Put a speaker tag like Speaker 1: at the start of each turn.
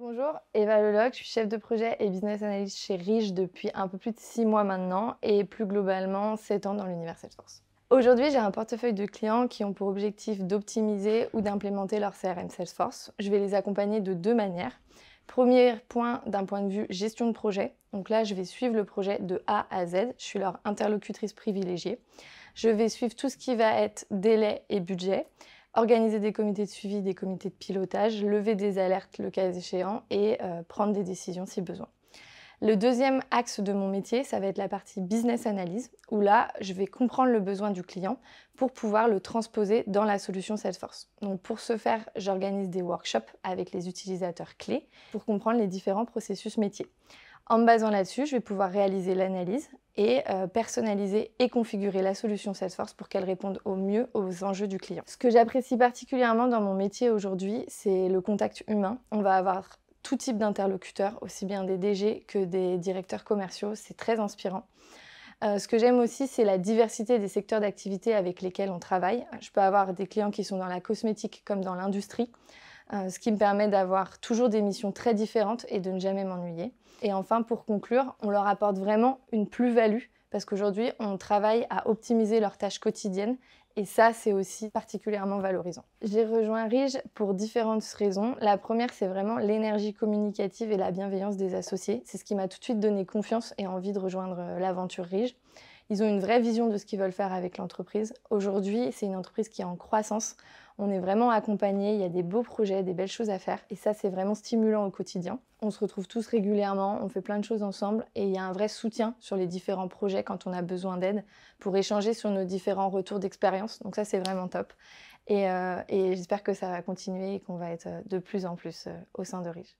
Speaker 1: Bonjour, Eva Leloc, je suis chef de projet et business analyst chez Riche depuis un peu plus de six mois maintenant et plus globalement 7 ans dans l'univers Salesforce. Aujourd'hui, j'ai un portefeuille de clients qui ont pour objectif d'optimiser ou d'implémenter leur CRM Salesforce. Je vais les accompagner de deux manières. Premier point d'un point de vue gestion de projet. Donc là, je vais suivre le projet de A à Z. Je suis leur interlocutrice privilégiée. Je vais suivre tout ce qui va être délai et budget organiser des comités de suivi, des comités de pilotage, lever des alertes le cas échéant et euh, prendre des décisions si besoin. Le deuxième axe de mon métier, ça va être la partie business analyse, où là, je vais comprendre le besoin du client pour pouvoir le transposer dans la solution Salesforce. Donc pour ce faire, j'organise des workshops avec les utilisateurs clés pour comprendre les différents processus métiers. En me basant là-dessus, je vais pouvoir réaliser l'analyse et euh, personnaliser et configurer la solution Salesforce pour qu'elle réponde au mieux aux enjeux du client. Ce que j'apprécie particulièrement dans mon métier aujourd'hui, c'est le contact humain. On va avoir tout type d'interlocuteurs, aussi bien des DG que des directeurs commerciaux. C'est très inspirant. Euh, ce que j'aime aussi, c'est la diversité des secteurs d'activité avec lesquels on travaille. Je peux avoir des clients qui sont dans la cosmétique comme dans l'industrie. Euh, ce qui me permet d'avoir toujours des missions très différentes et de ne jamais m'ennuyer. Et enfin, pour conclure, on leur apporte vraiment une plus-value parce qu'aujourd'hui, on travaille à optimiser leurs tâches quotidiennes et ça, c'est aussi particulièrement valorisant. J'ai rejoint Rige pour différentes raisons. La première, c'est vraiment l'énergie communicative et la bienveillance des associés. C'est ce qui m'a tout de suite donné confiance et envie de rejoindre euh, l'aventure Rige. Ils ont une vraie vision de ce qu'ils veulent faire avec l'entreprise. Aujourd'hui, c'est une entreprise qui est en croissance. On est vraiment accompagné, il y a des beaux projets, des belles choses à faire et ça c'est vraiment stimulant au quotidien. On se retrouve tous régulièrement, on fait plein de choses ensemble et il y a un vrai soutien sur les différents projets quand on a besoin d'aide pour échanger sur nos différents retours d'expérience. Donc ça c'est vraiment top. Et, euh, et j'espère que ça va continuer et qu'on va être de plus en plus euh, au sein de Rige.